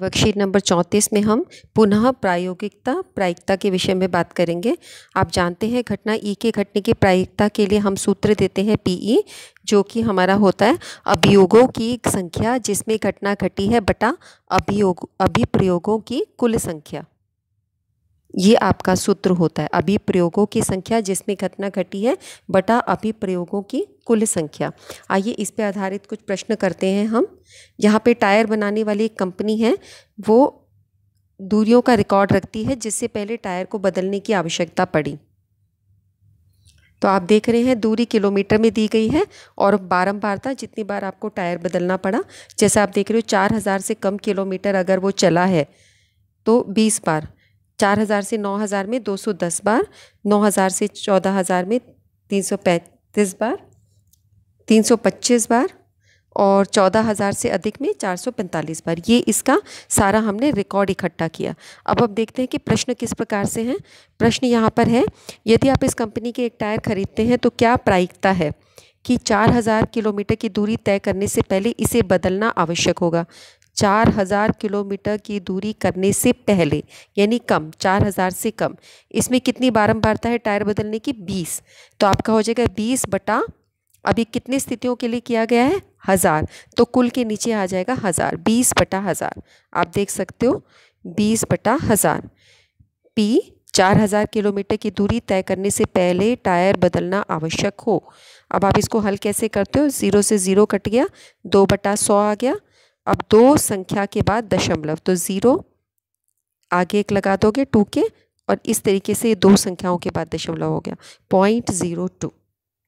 worksheet number चौंतीस में हम पुनः प्रायोगिकता प्रायिकता के विषय में बात करेंगे आप जानते हैं घटना ई के घटने की प्रायिकता के लिए हम सूत्र देते हैं पीई जो कि हमारा होता है अभियोगों की संख्या जिसमें घटना घटी है बटा अभियोग अभिप्रयोगों की कुल संख्या ये आपका सूत्र होता है अभी प्रयोगों की संख्या जिसमें घटना घटी है बटा अभी प्रयोगों की कुल संख्या आइए इस पे आधारित कुछ प्रश्न करते हैं हम यहाँ पे टायर बनाने वाली एक कंपनी है वो दूरियों का रिकॉर्ड रखती है जिससे पहले टायर को बदलने की आवश्यकता पड़ी तो आप देख रहे हैं दूरी किलोमीटर में दी गई है और बारम्बारता जितनी बार आपको टायर बदलना पड़ा जैसे आप देख रहे हो चार हज़ार से कम किलोमीटर अगर वो चला है तो बीस बार चार हज़ार से नौ हज़ार में दो सौ दस बार नौ हज़ार से चौदह हज़ार में तीन सौ पैंतीस बार तीन सौ पच्चीस बार और चौदह हज़ार से अधिक में चार सौ पैंतालीस बार ये इसका सारा हमने रिकॉर्ड इकट्ठा किया अब अब देखते हैं कि प्रश्न किस प्रकार से हैं प्रश्न यहाँ पर है यदि आप इस कंपनी के एक टायर खरीदते हैं तो क्या प्रायिकता है कि चार हज़ार किलोमीटर की दूरी तय करने से पहले इसे बदलना आवश्यक होगा चार हज़ार किलोमीटर की दूरी करने से पहले यानी कम चार हज़ार से कम इसमें कितनी बारम्बारता है टायर बदलने की बीस तो आपका हो जाएगा बीस बटा अभी कितने स्थितियों के लिए किया गया है हज़ार तो कुल के नीचे आ जाएगा हज़ार बीस बटा हज़ार आप देख सकते हो बीस बटा हज़ार पी चार हज़ार किलोमीटर की दूरी तय करने से पहले टायर बदलना आवश्यक हो अब आप इसको हल कैसे करते हो ज़ीरो से ज़ीरो कट गया दो बटा सौ आ गया अब दो संख्या के बाद दशमलव तो ज़ीरो आगे एक लगा दोगे टू के और इस तरीके से ये दो संख्याओं के बाद दशमलव हो गया पॉइंट ज़ीरो टू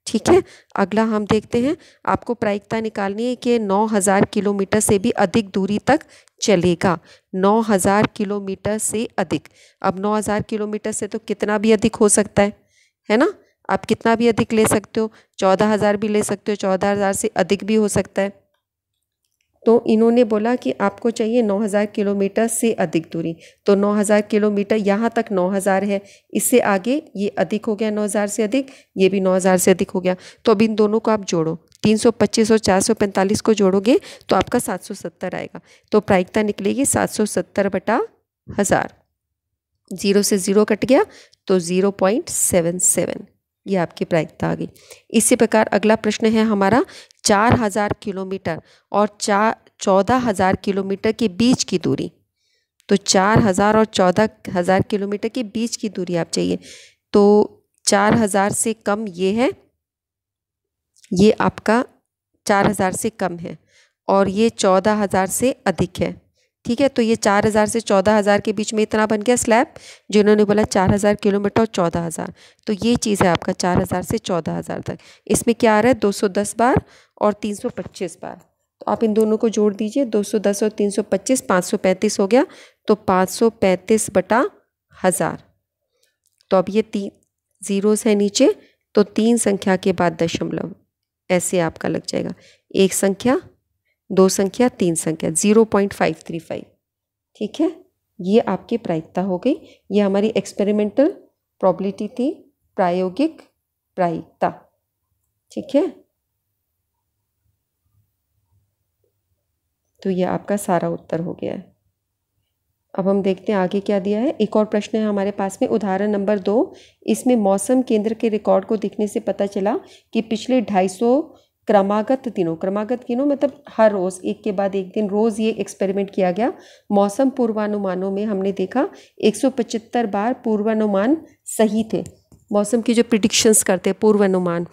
ठीक है अगला हम देखते हैं आपको प्रायिकता निकालनी है कि नौ हज़ार किलोमीटर से भी अधिक दूरी तक चलेगा नौ हज़ार किलोमीटर से अधिक अब नौ हज़ार किलोमीटर से तो कितना भी अधिक हो सकता है है ना आप कितना भी अधिक ले सकते हो चौदह हज़ार भी ले सकते हो चौदह हज़ार से अधिक भी हो सकता है तो इन्होंने बोला कि आपको चाहिए 9000 किलोमीटर से अधिक दूरी तो 9000 किलोमीटर यहाँ तक 9000 है इससे आगे ये अधिक हो गया 9000 से अधिक ये भी 9000 से अधिक हो गया तो अब इन दोनों को आप जोड़ो 325 और 445 को जोड़ोगे तो आपका 770 आएगा तो प्रायिकता निकलेगी 770 बटा हज़ार ज़ीरो से ज़ीरो कट गया तो ज़ीरो पॉइंट सेवन सेवन ये आपकी प्रायिकता आ गई इसी प्रकार अगला प्रश्न है हमारा चार हज़ार किलोमीटर और चार चौदह हज़ार किलोमीटर के बीच की दूरी तो चार हज़ार और चौदह हज़ार किलोमीटर के बीच की दूरी आप चाहिए तो चार हज़ार से कम ये है ये आपका चार हज़ार से कम है और ये चौदह हज़ार से अधिक है ठीक है तो ये चार हज़ार से चौदह हज़ार के बीच में इतना बन गया स्लैब जिन्होंने बोला चार हज़ार किलोमीटर और चौदह हज़ार तो ये चीज़ है आपका चार हज़ार से चौदह हज़ार तक इसमें क्या आ रहा है दो सौ दस बार और तीन सौ पच्चीस बार तो आप इन दोनों को जोड़ दीजिए दो सौ दस और तीन सौ पच्चीस पाँच सौ पैंतीस हो गया तो पाँच सौ पैंतीस बटा हज़ार तो अब ये तीन ज़ीरोस हैं नीचे तो तीन संख्या के बाद दशमलव ऐसे आपका लग जाएगा एक संख्या दो संख्या तीन संख्या zero point five three five ठीक है ये आपकी प्रायिकता हो गई ये हमारी एक्सपेरिमेंटल प्रॉब्लिटी थी प्रायोगिक प्रायिकता ठीक है तो ये आपका सारा उत्तर हो गया है अब हम देखते हैं आगे क्या दिया है एक और प्रश्न है हमारे पास में उदाहरण नंबर दो इसमें मौसम केंद्र के रिकॉर्ड को देखने से पता चला कि पिछले ढाई सौ क्रमागत दिनों क्रमागत दिनों मतलब हर रोज़ एक के बाद एक दिन रोज़ ये एक्सपेरिमेंट किया गया मौसम पूर्वानुमानों में हमने देखा एक बार पूर्वानुमान सही थे मौसम की जो प्रिडिक्शंस करते हैं पूर्वानुमान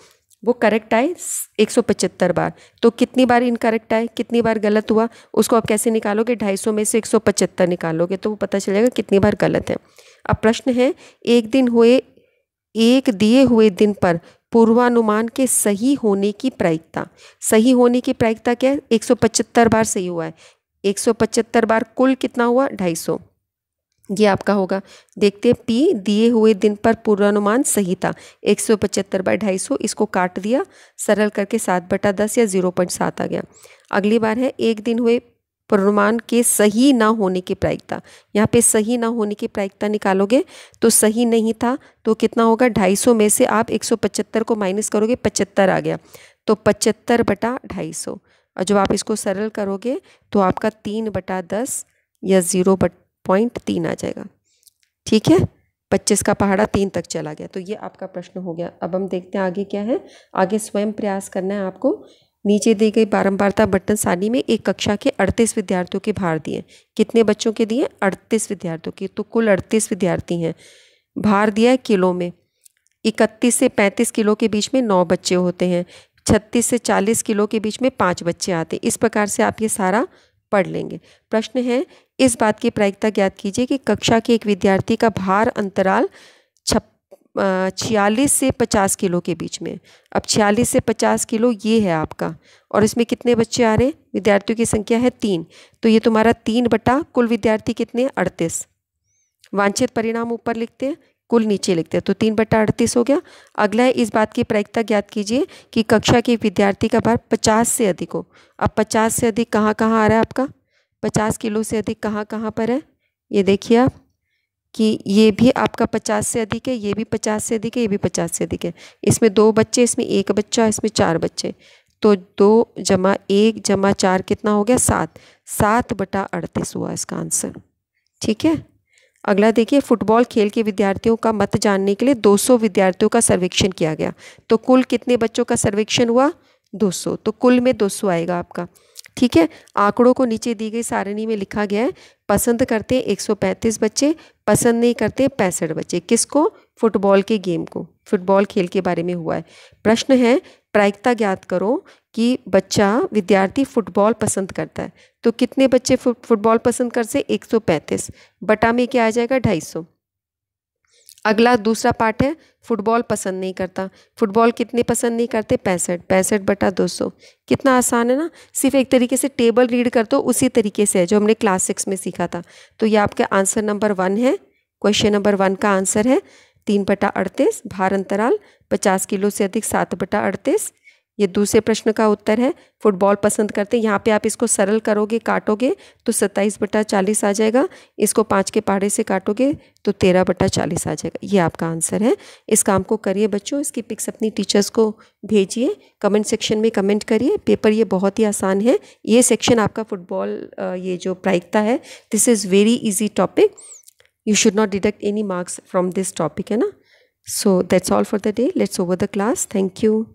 वो करेक्ट आए एक बार तो कितनी बार इनकरेक्ट आए कितनी बार गलत हुआ उसको आप कैसे निकालोगे ढाई में से एक निकालोगे तो वो पता चलेगा कितनी बार गलत है अब प्रश्न है एक दिन हुए एक दिए हुए दिन पर पूर्वानुमान के सही होने की प्रायिकता सही होने की प्रायिकता क्या है एक बार सही हुआ है एक बार कुल कितना हुआ ढाई ये आपका होगा देखते हैं पी दिए हुए दिन पर पूर्वानुमान सही था एक सौ 175 बाय सौ इसको काट दिया सरल करके सात बटा दस या जीरो पॉइंट सात आ गया अगली बार है एक दिन हुए प्रमाण के सही ना होने की प्रायिकता यहाँ पे सही ना होने की प्रायिकता निकालोगे तो सही नहीं था तो कितना होगा 250 में से आप 175 को माइनस करोगे 75 आ गया तो 75 बटा 250 और जब आप इसको सरल करोगे तो आपका तीन बटा दस या ज़ीरो बट पॉइंट तीन आ जाएगा ठीक है पच्चीस का पहाड़ा तीन तक चला गया तो ये आपका प्रश्न हो गया अब हम देखते हैं आगे क्या है आगे स्वयं प्रयास करना है आपको नीचे दी गई बारंबारता बटन सानी में एक कक्षा के अड़तीस विद्यार्थियों के भार दिए कितने बच्चों के दिए अड़तीस विद्यार्थियों के तो कुल अड़तीस विद्यार्थी हैं भार दिया है किलो में इकतीस से पैंतीस किलो के बीच में नौ बच्चे होते हैं छत्तीस से चालीस किलो के बीच में पाँच बच्चे आते हैं इस प्रकार से आप ये सारा पढ़ लेंगे प्रश्न है इस बात की प्रायिकता ज्ञात कीजिए कि कक्षा के एक विद्यार्थी का भार अंतराल छियालीस से पचास किलो के बीच में अब छियालीस से पचास किलो ये है आपका और इसमें कितने बच्चे आ रहे हैं विद्यार्थियों की संख्या है तीन तो ये तुम्हारा तीन बटा कुल विद्यार्थी कितने अड़तीस वांछित परिणाम ऊपर लिखते हैं कुल नीचे लिखते हैं तो तीन बट्टा अड़तीस हो गया अगला है इस बात की प्रायिकता ज्ञात कीजिए कि कक्षा के विद्यार्थी का भार पचास से अधिक हो अब पचास से अधिक कहाँ कहाँ आ रहा है आपका पचास किलो से अधिक कहाँ कहाँ पर है ये देखिए आप कि ये भी आपका पचास से अधिक है ये भी पचास से अधिक है ये भी पचास से अधिक है इसमें दो बच्चे इसमें एक बच्चा इसमें चार बच्चे तो दो जमा एक जमा चार कितना हो गया सात सात बटा अड़तीस हुआ इसका आंसर ठीक है अगला देखिए फुटबॉल खेल के विद्यार्थियों का मत जानने के लिए 200 विद्यार्थियों का सर्वेक्षण किया गया तो कुल कितने बच्चों का सर्वेक्षण हुआ 200 तो कुल में 200 आएगा आपका ठीक है आंकड़ों को नीचे दी गई सारणी में लिखा गया है पसंद करते हैं पैंतीस बच्चे पसंद नहीं करते पैंसठ बच्चे किसको फुटबॉल के गेम को फुटबॉल खेल के बारे में हुआ है प्रश्न है प्रायिकता ज्ञात करो कि बच्चा विद्यार्थी फुटबॉल पसंद करता है तो कितने बच्चे फुटबॉल पसंद करते एक सौ पैंतीस बटा में क्या आ जाएगा ढाई सौ अगला दूसरा पार्ट है फुटबॉल पसंद नहीं करता फुटबॉल कितने पसंद नहीं करते पैंसठ पैंसठ बटा दो सौ कितना आसान है ना सिर्फ एक तरीके से टेबल रीड कर दो उसी तरीके से है जो हमने क्लास सिक्स में सीखा था तो ये आपका आंसर नंबर वन है क्वेश्चन नंबर वन का आंसर है तीन बटा अड़तीस भार अंतराल पचास किलो से अधिक सात बटा अड़तीस ये दूसरे प्रश्न का उत्तर है फुटबॉल पसंद करते हैं यहाँ पे आप इसको सरल करोगे काटोगे तो सत्ताईस बटा चालीस आ जाएगा इसको पाँच के पहाड़े से काटोगे तो तेरह बटा चालीस आ जाएगा ये आपका आंसर है इस काम को करिए बच्चों इसकी पिक्स अपनी टीचर्स को भेजिए कमेंट सेक्शन में कमेंट करिए पेपर ये बहुत ही आसान है ये सेक्शन आपका फुटबॉल ये जो प्रायिकता है this is very easy topic you should not deduct any marks from this topic है ना so that's all for the day let's over the class thank you